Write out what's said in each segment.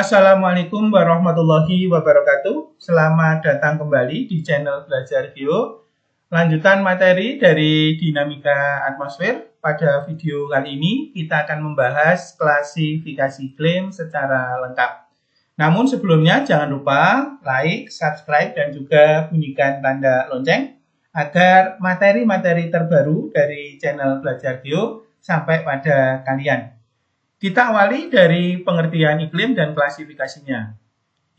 Assalamualaikum warahmatullahi wabarakatuh. Selamat datang kembali di channel Belajar Geo. Lanjutan materi dari dinamika atmosfer. Pada video kali ini kita akan membahas klasifikasi klaim secara lengkap. Namun sebelumnya jangan lupa like, subscribe, dan juga bunyikan tanda lonceng agar materi-materi terbaru dari channel Belajar Geo sampai pada kalian. Kita awali dari pengertian iklim dan klasifikasinya.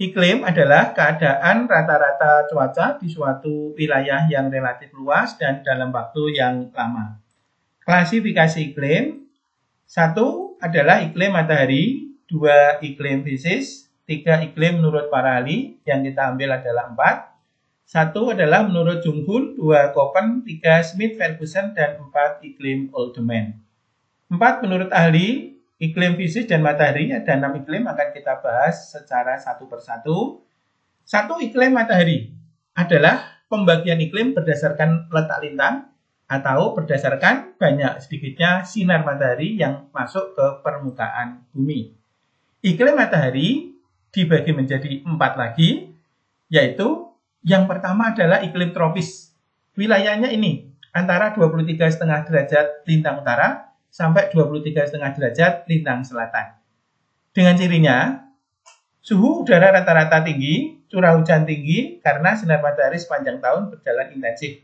Iklim adalah keadaan rata-rata cuaca di suatu wilayah yang relatif luas dan dalam waktu yang lama. Klasifikasi iklim satu adalah iklim matahari, dua iklim fisis, tiga iklim menurut para ahli yang kita ambil adalah empat. Satu adalah menurut Jungkun, dua Koppen, tiga Smith Ferguson, dan empat iklim Oldman. Empat menurut ahli iklim fisik dan matahari ada enam iklim akan kita bahas secara satu persatu. Satu iklim matahari adalah pembagian iklim berdasarkan letak lintang atau berdasarkan banyak sedikitnya sinar matahari yang masuk ke permukaan bumi. Iklim matahari dibagi menjadi empat lagi, yaitu yang pertama adalah iklim tropis. Wilayahnya ini antara 23,5 derajat lintang utara sampai 23,5 derajat lintang selatan. Dengan cirinya, suhu udara rata-rata tinggi, curah hujan tinggi karena sinar matahari sepanjang tahun berjalan intensif.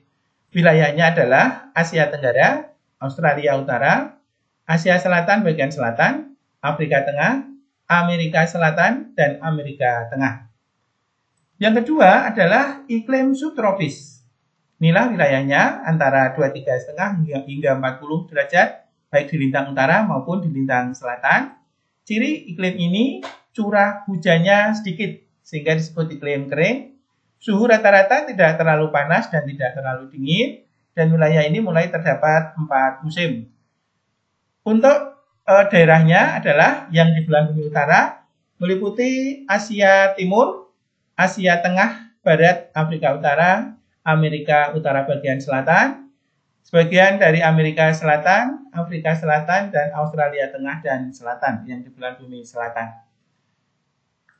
Wilayahnya adalah Asia Tenggara, Australia Utara, Asia Selatan bagian selatan, Afrika Tengah, Amerika Selatan, dan Amerika Tengah. Yang kedua adalah iklim subtropis. Inilah wilayahnya antara 23,5 hingga 40 derajat baik di lintang utara maupun di lintang selatan. Ciri iklim ini curah hujannya sedikit sehingga disebut iklim kering. Suhu rata-rata tidak terlalu panas dan tidak terlalu dingin dan wilayah ini mulai terdapat empat musim. Untuk e, daerahnya adalah yang di belahan bumi utara meliputi Asia Timur, Asia Tengah, Barat, Afrika Utara, Amerika Utara bagian selatan, Sebagian dari Amerika Selatan, Afrika Selatan, dan Australia Tengah dan Selatan yang di bulan bumi selatan.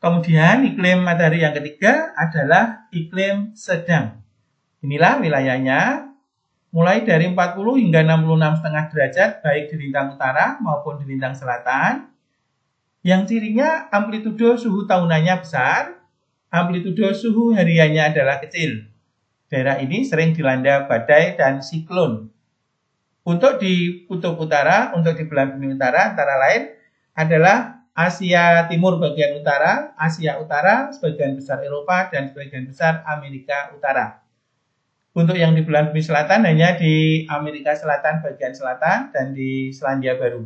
Kemudian iklim matahari yang ketiga adalah iklim sedang. Inilah wilayahnya mulai dari 40 hingga 66,5 derajat baik di lintang utara maupun di lintang selatan. Yang cirinya amplitudo suhu tahunannya besar, amplitudo suhu hariannya adalah kecil. Daerah ini sering dilanda badai dan siklon. Untuk di kutub utara, untuk di belahan bumi utara antara lain adalah Asia Timur bagian utara, Asia Utara, sebagian besar Eropa, dan sebagian besar Amerika Utara. Untuk yang di belahan bumi selatan hanya di Amerika Selatan bagian selatan dan di Selandia Baru.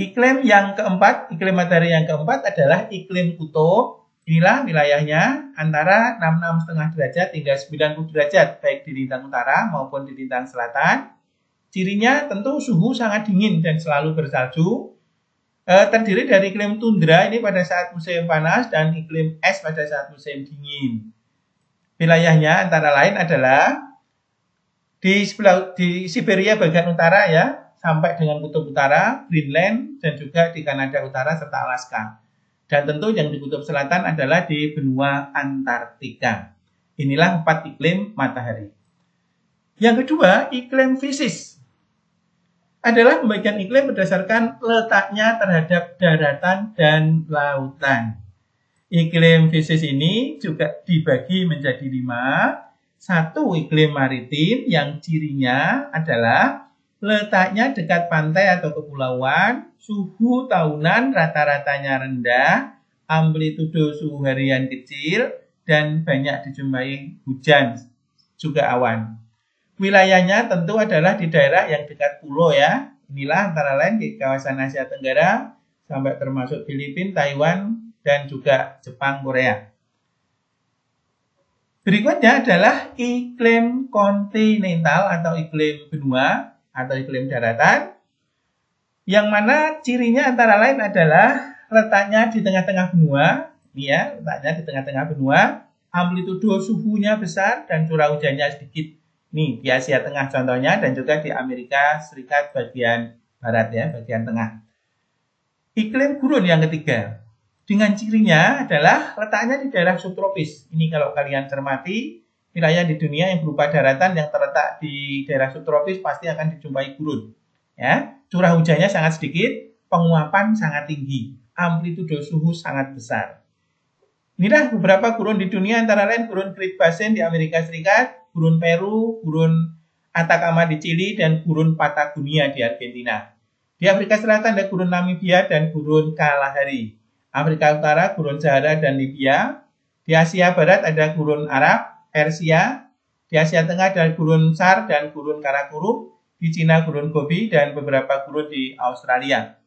Iklim yang keempat, iklim matahari yang keempat adalah iklim kutub Inilah wilayahnya antara 66,5 derajat hingga 90 derajat baik di lintang utara maupun di lintang selatan. Cirinya tentu suhu sangat dingin dan selalu bersalju. E, terdiri dari iklim tundra ini pada saat musim panas dan iklim es pada saat musim dingin. Wilayahnya antara lain adalah di sebelah di Siberia bagian utara ya sampai dengan kutub utara, Greenland dan juga di Kanada utara serta Alaska. Dan tentu yang di kutub selatan adalah di benua Antartika. Inilah empat iklim matahari. Yang kedua, iklim fisis. Adalah pembagian iklim berdasarkan letaknya terhadap daratan dan lautan. Iklim fisis ini juga dibagi menjadi lima. Satu iklim maritim yang cirinya adalah letaknya dekat pantai atau kepulauan, suhu tahunan rata-ratanya rendah, amplitudo suhu harian kecil, dan banyak dijumpai hujan juga awan. Wilayahnya tentu adalah di daerah yang dekat pulau ya. Inilah antara lain di kawasan Asia Tenggara sampai termasuk Filipina, Taiwan, dan juga Jepang, Korea. Berikutnya adalah iklim kontinental atau iklim benua atau iklim daratan yang mana cirinya antara lain adalah letaknya di tengah-tengah benua, nih ya, letaknya di tengah-tengah benua, amplitudo suhunya besar dan curah hujannya sedikit. Nih, di Asia Tengah contohnya dan juga di Amerika Serikat bagian barat ya, bagian tengah. Iklim gurun yang ketiga. Dengan cirinya adalah letaknya di daerah subtropis. Ini kalau kalian cermati, wilayah di dunia yang berupa daratan yang terletak di daerah subtropis pasti akan dijumpai gurun. Ya, curah hujannya sangat sedikit, penguapan sangat tinggi, amplitudo suhu sangat besar. Inilah beberapa gurun di dunia antara lain gurun Great Basin di Amerika Serikat, gurun Peru, gurun Atacama di Chili, dan gurun Patagonia di Argentina. Di Afrika Selatan ada gurun Namibia dan gurun Kalahari. Afrika Utara, gurun Sahara dan Libya. Di Asia Barat ada gurun Arab, Persia, di Asia Tengah dan gurun Sar dan gurun Karakorum, di Cina gurun Gobi dan beberapa gurun di Australia.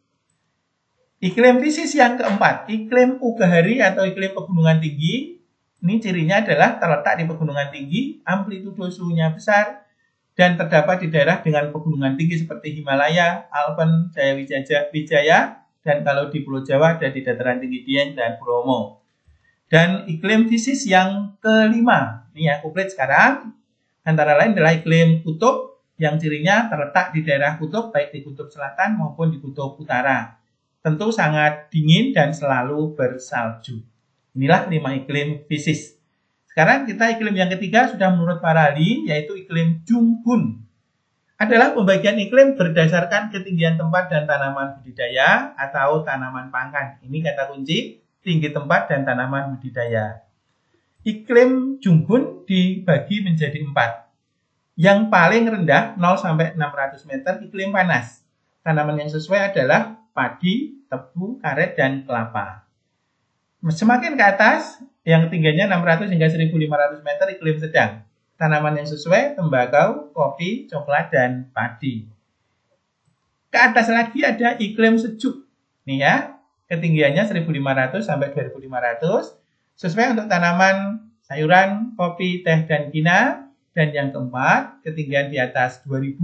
Iklim krisis yang keempat, iklim Ugahari atau iklim pegunungan tinggi. Ini cirinya adalah terletak di pegunungan tinggi, amplitudo suhunya besar, dan terdapat di daerah dengan pegunungan tinggi seperti Himalaya, Alpen, Jaya Wijaya, Wijaya dan kalau di Pulau Jawa ada di dataran tinggi Dieng dan Bromo. Dan iklim krisis yang kelima, ini ya kuplit sekarang. Antara lain adalah iklim kutub yang cirinya terletak di daerah kutub baik di kutub selatan maupun di kutub utara. Tentu sangat dingin dan selalu bersalju. Inilah lima iklim fisis. Sekarang kita iklim yang ketiga sudah menurut para ahli yaitu iklim jungkun. adalah pembagian iklim berdasarkan ketinggian tempat dan tanaman budidaya atau tanaman pangan. Ini kata kunci tinggi tempat dan tanaman budidaya iklim Junggun dibagi menjadi empat. Yang paling rendah 0 sampai 600 meter iklim panas. Tanaman yang sesuai adalah padi, tebu, karet, dan kelapa. Semakin ke atas, yang tingginya 600 hingga 1500 meter iklim sedang. Tanaman yang sesuai tembakau, kopi, coklat, dan padi. Ke atas lagi ada iklim sejuk. Nih ya, ketinggiannya 1500 sampai 2500 Sesuai untuk tanaman, sayuran, kopi, teh, dan kina. Dan yang keempat, ketinggian di atas 2.500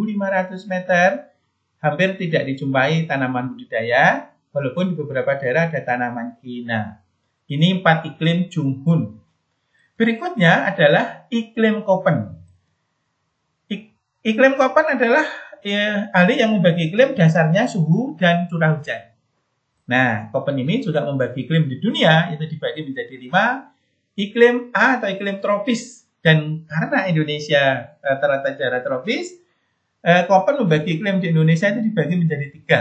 meter hampir tidak dijumpai tanaman budidaya, walaupun di beberapa daerah ada tanaman kina. Ini empat iklim Junghun. Berikutnya adalah iklim Kopen. iklim Kopen adalah ya, ahli yang membagi iklim dasarnya suhu dan curah hujan. Nah, ini juga membagi iklim di dunia itu dibagi menjadi lima iklim A atau iklim tropis. Dan karena Indonesia eh, terletak daerah tropis, eh, membagi iklim di Indonesia itu dibagi menjadi tiga.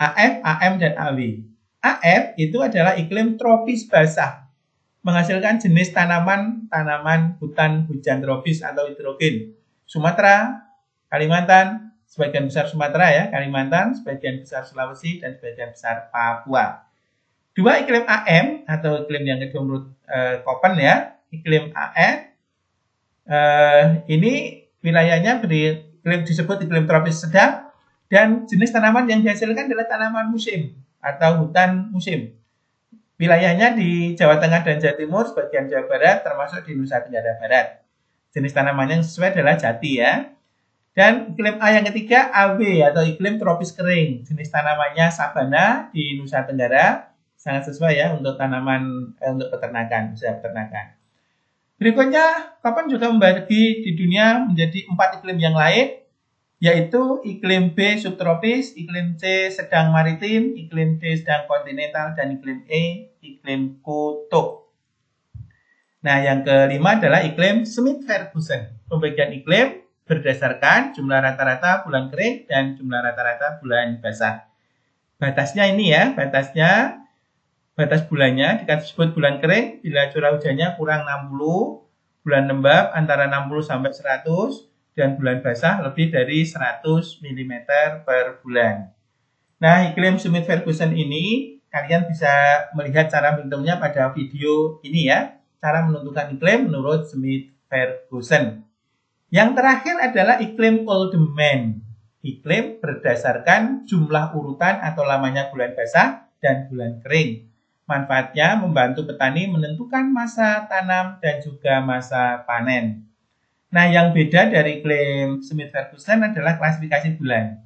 AF, AM, dan AW. AF itu adalah iklim tropis basah, menghasilkan jenis tanaman, tanaman hutan hujan tropis atau hidrogen. Sumatera, Kalimantan, sebagian besar Sumatera ya, Kalimantan, sebagian besar Sulawesi, dan sebagian besar Papua. Dua iklim AM atau iklim yang kedua menurut eh, ya, iklim AM eh, ini wilayahnya beri iklim disebut iklim tropis sedang dan jenis tanaman yang dihasilkan adalah tanaman musim atau hutan musim. Wilayahnya di Jawa Tengah dan Jawa Timur, sebagian Jawa Barat, termasuk di Nusa Tenggara Barat. Jenis tanamannya yang sesuai adalah jati ya. Dan iklim A yang ketiga AB atau iklim tropis kering. Jenis tanamannya sabana di Nusa Tenggara sangat sesuai ya untuk tanaman eh, untuk peternakan, usaha peternakan. Berikutnya, Kapan juga membagi di dunia menjadi empat iklim yang lain, yaitu iklim B subtropis, iklim C sedang maritim, iklim D sedang kontinental, dan iklim E iklim kutub. Nah, yang kelima adalah iklim Smith-Ferguson, pembagian iklim berdasarkan jumlah rata-rata bulan kering dan jumlah rata-rata bulan basah. Batasnya ini ya, batasnya batas bulannya disebut bulan kering bila curah hujannya kurang 60, bulan lembab antara 60 sampai 100 dan bulan basah lebih dari 100 mm per bulan. Nah, iklim Smith Ferguson ini kalian bisa melihat cara menghitungnya pada video ini ya, cara menentukan iklim menurut Smith Ferguson. Yang terakhir adalah iklim Oldman. Iklim berdasarkan jumlah urutan atau lamanya bulan basah dan bulan kering. Manfaatnya membantu petani menentukan masa tanam dan juga masa panen. Nah, yang beda dari klaim Smith Ferguson adalah klasifikasi bulan.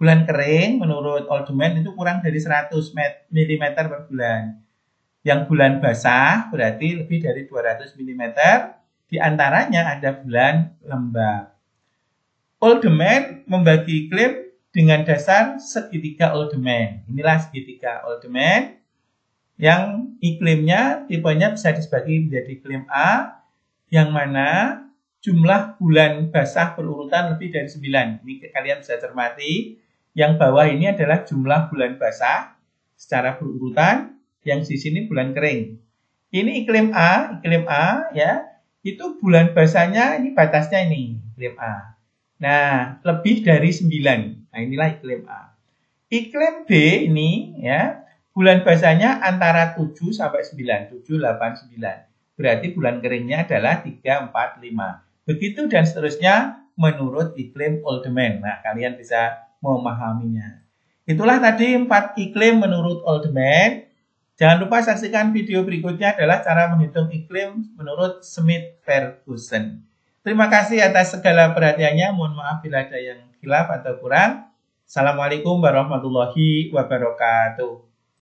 Bulan kering menurut Oldman itu kurang dari 100 mm per bulan. Yang bulan basah berarti lebih dari 200 mm di antaranya ada bulan lembab. Oldman membagi iklim dengan dasar segitiga Oldman. Inilah segitiga Oldman yang iklimnya tipenya bisa dibagi menjadi iklim A yang mana jumlah bulan basah berurutan lebih dari 9. Ini kalian bisa cermati. Yang bawah ini adalah jumlah bulan basah secara berurutan, yang di sini bulan kering. Ini iklim A, iklim A ya itu bulan basahnya ini batasnya ini iklim A. Nah, lebih dari 9. Nah, inilah iklim A. Iklim B ini ya, bulan basahnya antara 7 sampai 9, 7 8 9. Berarti bulan keringnya adalah 3 4 5. Begitu dan seterusnya menurut iklim Oldman. Nah, kalian bisa memahaminya. Itulah tadi empat iklim menurut Oldman Jangan lupa saksikan video berikutnya adalah cara menghitung iklim menurut Smith Ferguson. Terima kasih atas segala perhatiannya. Mohon maaf bila ada yang hilaf atau kurang. Assalamualaikum warahmatullahi wabarakatuh.